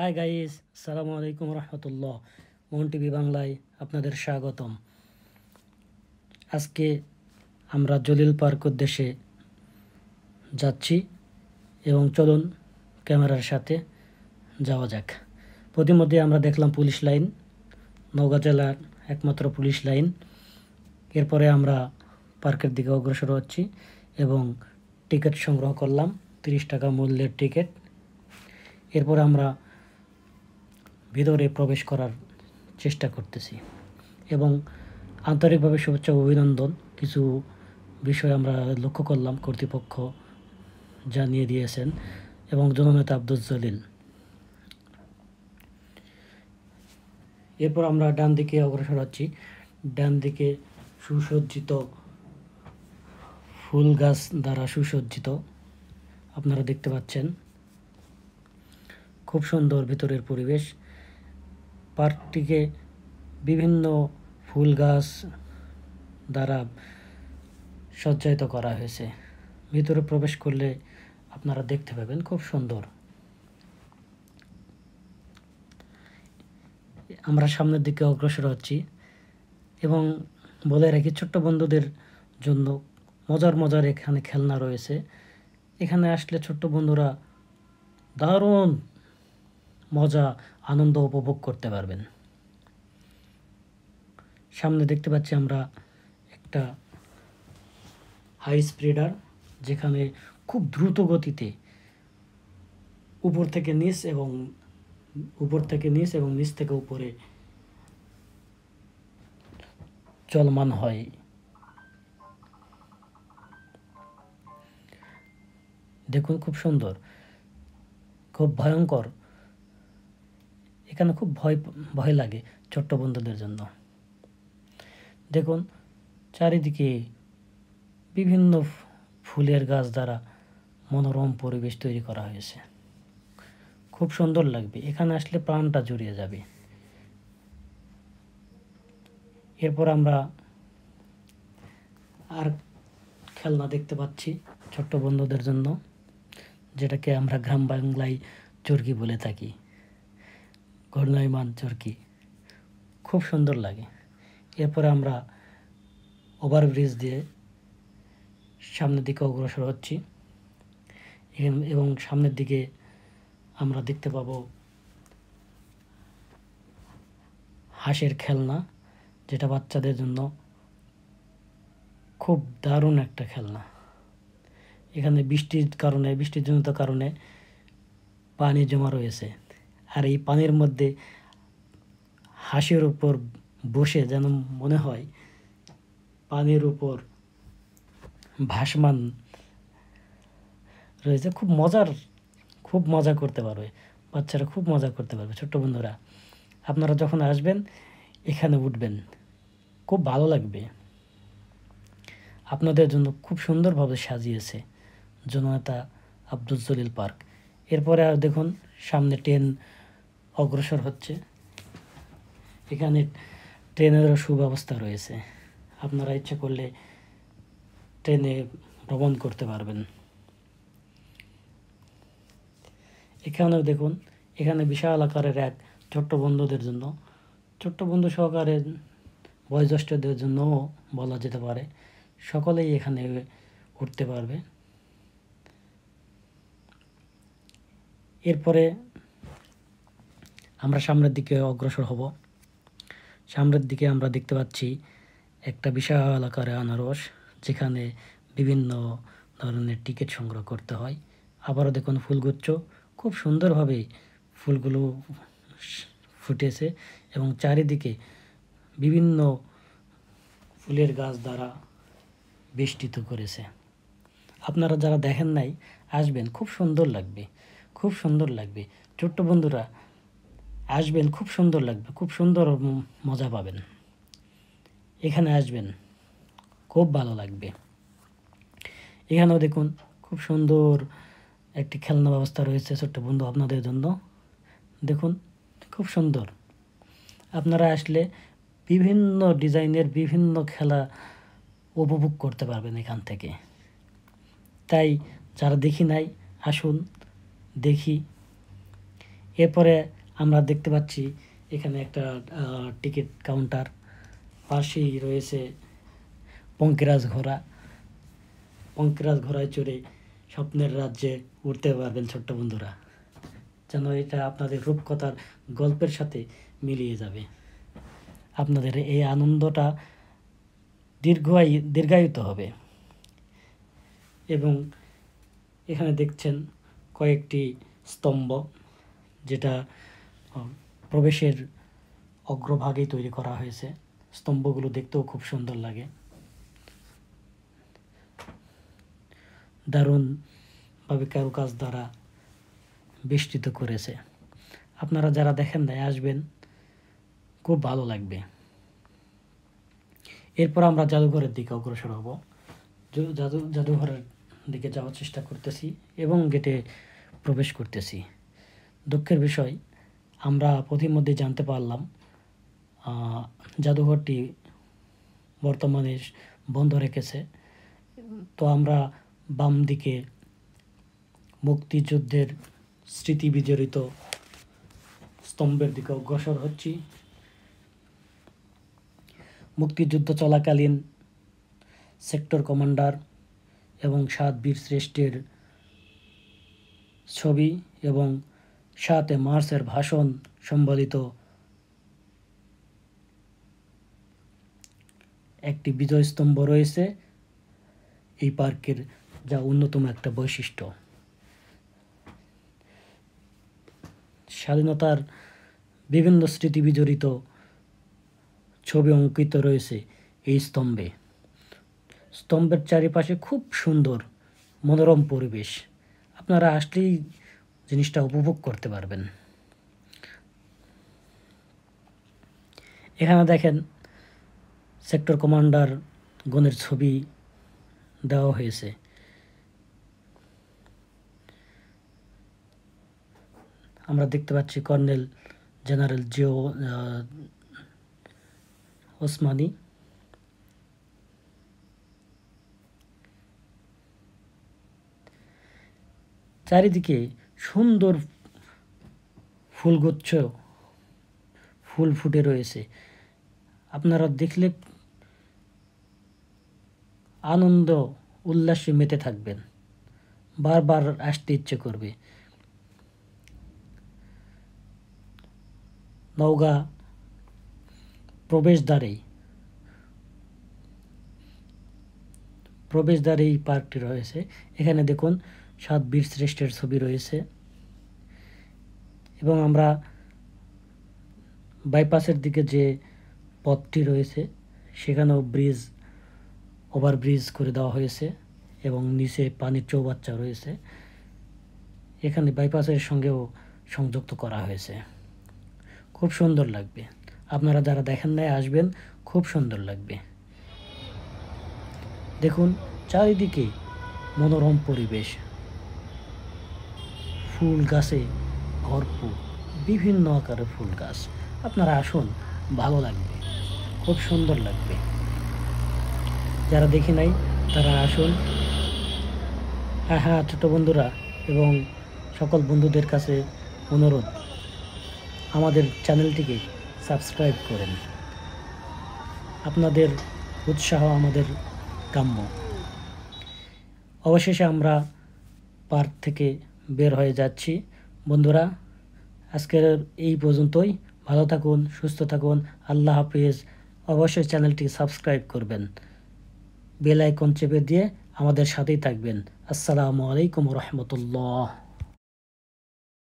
hi guys সালামু আলাইকুম রহমতুল্লাহ মোহন TV বাংলায় আপনাদের স্বাগতম আজকে আমরা জলিল পার্ক উদ্দেশ্যে যাচ্ছি এবং চলুন ক্যামেরার সাথে যাওয়া যাক প্রতিমধ্যে আমরা দেখলাম পুলিশ লাইন নওগাঁ জেলার একমাত্র পুলিশ লাইন এরপরে আমরা পার্কের দিকে অগ্রসর হচ্ছি এবং টিকিট সংগ্রহ করলাম তিরিশ টাকা মূল্যের টিকিট এরপর আমরা ভিতরে প্রবেশ করার চেষ্টা করতেছি এবং আন্তরিকভাবে শুভেচ্ছা অভিনন্দন কিছু বিষয় আমরা লক্ষ্য করলাম কর্তৃপক্ষ জানিয়ে দিয়েছেন এবং জননেতা আব্দুল জলিল এরপর আমরা ডান দিকে অগ্রসর হচ্ছি ডান দিকে সুসজ্জিত ফুল গাছ দ্বারা সুসজ্জিত আপনারা দেখতে পাচ্ছেন খুব সুন্দর ভিতরের পরিবেশ পার্কটিকে বিভিন্ন ফুল গাছ দ্বারা সজ্জায়িত করা হয়েছে ভিতরে প্রবেশ করলে আপনারা দেখতে পাবেন খুব সুন্দর আমরা সামনের দিকে অগ্রসর হচ্ছি এবং বলে রাখি ছোট্ট বন্ধুদের জন্য মজার মজার এখানে খেলনা রয়েছে এখানে আসলে ছোট্ট বন্ধুরা দারুণ মজা আনন্দ উপভোগ করতে পারবেন সামনে দেখতে পাচ্ছি আমরা একটা হাই স্প্রেডার যেখানে খুব দ্রুত গতিতে উপর থেকে নিচ এবং উপর থেকে নিচ এবং নিচ থেকে উপরে চলমান হয় দেখুন খুব সুন্দর খুব ভয়ঙ্কর এখানে খুব ভয় ভয় লাগে ছোট্ট বন্ধুদের জন্য দেখুন চারিদিকে বিভিন্ন ফুলের গাছ দ্বারা মনোরম পরিবেশ তৈরি করা হয়েছে খুব সুন্দর লাগবে এখানে আসলে প্রাণটা জুড়িয়ে যাবে এরপর আমরা আর খেলনা দেখতে পাচ্ছি ছোট্ট বন্ধুদের জন্য যেটাকে আমরা গ্রাম বাংলায় চর্কি বলে থাকি ঘূর্ণয়মান চরকি খুব সুন্দর লাগে এরপরে আমরা ওভারব্রিজ দিয়ে সামনের দিকে অগ্রসর হচ্ছি এবং সামনের দিকে আমরা দেখতে পাবো হাঁসের খেলনা যেটা বাচ্চাদের জন্য খুব দারুণ একটা খেলনা এখানে বৃষ্টির কারণে বৃষ্টিজনিত কারণে পানি জমা রয়েছে আর এই পানির মধ্যে হাসির উপর বসে যেন মনে হয় পানির উপর ভাসমান রয়েছে খুব মজার খুব মজা করতে পারবে বাচ্চারা খুব মজা করতে পারবে ছোট্ট বন্ধুরা আপনারা যখন আসবেন এখানে উঠবেন খুব ভালো লাগবে আপনাদের জন্য খুব সুন্দরভাবে সাজিয়েছে জনতা আব্দুল জলিল পার্ক এরপরে আর দেখুন সামনে ট্রেন অগ্রসর হচ্ছে এখানে ট্রেনেরও সুব্যবস্থা রয়েছে আপনারা ইচ্ছে করলে ট্রেনে ভ্রমণ করতে পারবেন এখানেও দেখুন এখানে বিশাল আকারের এক ছোট্ট বন্ধুদের জন্য ছোট্ট বন্ধু সহকারে বয়োজ্যেষ্ঠদের জন্যও বলা যেতে পারে সকলেই এখানে উঠতে পারবে এরপরে আমরা সামনের দিকে অগ্রসর হব সামনের দিকে আমরা দেখতে পাচ্ছি একটা বিশাল আকারে আনারস যেখানে বিভিন্ন ধরনের টিকিট সংগ্রহ করতে হয় আবারও দেখুন ফুলগুচ্ছ খুব সুন্দরভাবে ফুলগুলো ফুটেছে এবং চারিদিকে বিভিন্ন ফুলের গাছ দ্বারা বেষ্টিত করেছে আপনারা যারা দেখেন নাই আসবেন খুব সুন্দর লাগবে খুব সুন্দর লাগবে ছোট্ট বন্ধুরা আসবেন খুব সুন্দর লাগবে খুব সুন্দর মজা পাবেন এখানে আসবেন খুব ভালো লাগবে এখানেও দেখুন খুব সুন্দর একটি খেলনা ব্যবস্থা রয়েছে ছোট্ট বন্ধু আপনাদের জন্য দেখুন খুব সুন্দর আপনারা আসলে বিভিন্ন ডিজাইনের বিভিন্ন খেলা উপভোগ করতে পারবেন এখান থেকে তাই যারা দেখি নাই আসুন দেখি এরপরে আমরা দেখতে পাচ্ছি এখানে একটা টিকিট কাউন্টার পাশেই রয়েছে পঙ্কিরাজ ঘোড়া পঙ্কিরাজ ঘোড়ায় চড়ে স্বপ্নের রাজ্যে উঠতে পারবেন ছোট্ট বন্ধুরা যেন এটা আপনাদের রূপকথার গল্পের সাথে মিলিয়ে যাবে আপনাদের এই আনন্দটা দীর্ঘায়ু দীর্ঘায়িত হবে এবং এখানে দেখছেন কয়েকটি স্তম্ভ যেটা প্রবেশের অগ্রভাগে তৈরি করা হয়েছে স্তম্ভগুলো দেখতেও খুব সুন্দর লাগে দারুণভাবে কারুকাজ দ্বারা বেষ্টিত করেছে আপনারা যারা দেখেন নাই আসবেন খুব ভালো লাগবে এরপর আমরা জাদুঘরের দিকে অগ্রসর হব জাদু জাদুঘরের দিকে যাওয়ার চেষ্টা করতেছি এবং গেটে প্রবেশ করতেছি দুঃখের বিষয় আমরা মধ্যে জানতে পারলাম জাদুঘরটি বর্তমানে বন্ধ রেখেছে তো আমরা বাম দিকে মুক্তিযুদ্ধের স্মৃতি বিজড়িত স্তম্ভের দিকে অগ্রসর হচ্ছি মুক্তিযুদ্ধ চলাকালীন সেক্টর কমান্ডার এবং সাত বীর শ্রেষ্ঠের ছবি এবং সাতে মার্চের ভাষণ সম্বলিত একটি বিজয়স্তম্ভ রয়েছে এই পার্কের যা অন্যতম একটা বৈশিষ্ট্য স্বাধীনতার বিভিন্ন স্মৃতি বিজড়িত ছবি অঙ্কিত রয়েছে এই স্তম্ভে স্তম্ভের চারিপাশে খুব সুন্দর মনোরম পরিবেশ আপনারা আসলেই জিনিসটা উপভোগ করতে পারবেন এখানে দেখেন সেক্টর কমান্ডার গণের ছবি দেওয়া হয়েছে আমরা দেখতে পাচ্ছি কর্নেল জেনারেল জিও ওসমানি চারিদিকে সুন্দর ফুলগুচ্ছ ফুল ফুটে রয়েছে আপনারা দেখলে আনন্দ উল্লাসে মেতে থাকবেন বারবার আসতে ইচ্ছে করবে নওগা প্রবেশদ্বারেই প্রবেশদ্বারেই পার্কটি রয়েছে এখানে দেখুন সাত বীর শ্রেষ্ঠের ছবি রয়েছে এবং আমরা বাইপাসের দিকে যে পথটি রয়েছে সেখানেও ব্রিজ ওভারব্রিজ করে দেওয়া হয়েছে এবং নিচে পানির চৌবাচ্চা রয়েছে এখানে বাইপাসের সঙ্গেও সংযুক্ত করা হয়েছে খুব সুন্দর লাগবে আপনারা যারা দেখেন নাই আসবেন খুব সুন্দর লাগবে দেখুন চারিদিকে মনোরম পরিবেশ ফুল গাছে ভরপুর বিভিন্ন আকারে ফুল গাছ আপনারা আসুন ভালো লাগবে খুব সুন্দর লাগবে যারা দেখে নাই তারা আসুন হ্যাঁ হ্যাঁ ছোটো বন্ধুরা এবং সকল বন্ধুদের কাছে অনুরোধ আমাদের চ্যানেলটিকে সাবস্ক্রাইব করেন আপনাদের উৎসাহ আমাদের কাম্য অবশেষে আমরা পার্ক থেকে বের হয়ে যাচ্ছি বন্ধুরা আজকের এই পর্যন্তই ভালো থাকুন সুস্থ থাকুন আল্লাহ হাফিজ অবশ্যই চ্যানেলটি সাবস্ক্রাইব করবেন বেলাইকন চেপে দিয়ে আমাদের সাথেই থাকবেন আসসালামু আলাইকুম রহমতুল্লাহ